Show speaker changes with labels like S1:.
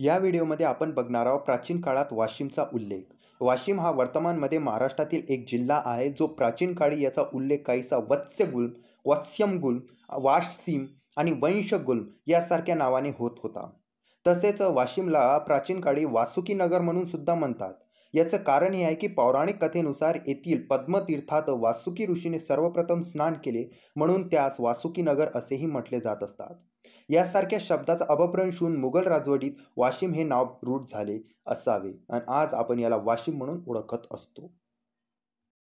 S1: या व्हिडिओमध्ये आपण बघणार आहोत प्राचीन काळात वाशिमचा उल्लेख वाशिम हा वर्तमानमध्ये महाराष्ट्रातील एक जिल्हा आहे जो प्राचीन काळी याचा उल्लेख काहीसा वत्स्यगुल वत्स्यमगुल वाशिम आणि वंशगुल यासारख्या नावाने होत होता तसेच वाशिमला प्राचीन काळी वासुकीनगर म्हणून सुद्धा म्हणतात याचं कारण हे आहे की पौराणिक कथेनुसार येथील पद्मतीर्थात वासुकी ऋषीने सर्वप्रथम स्नान केले म्हणून त्यास वासुकी नगर असेही म्हटले जात असतात यासारख्या शब्दाचा अपभ्रंश होऊन मुघल राजवटीत वाशिम हे नाव रूढ झाले असावे आणि आज आपण याला वाशिम म्हणून ओळखत असतो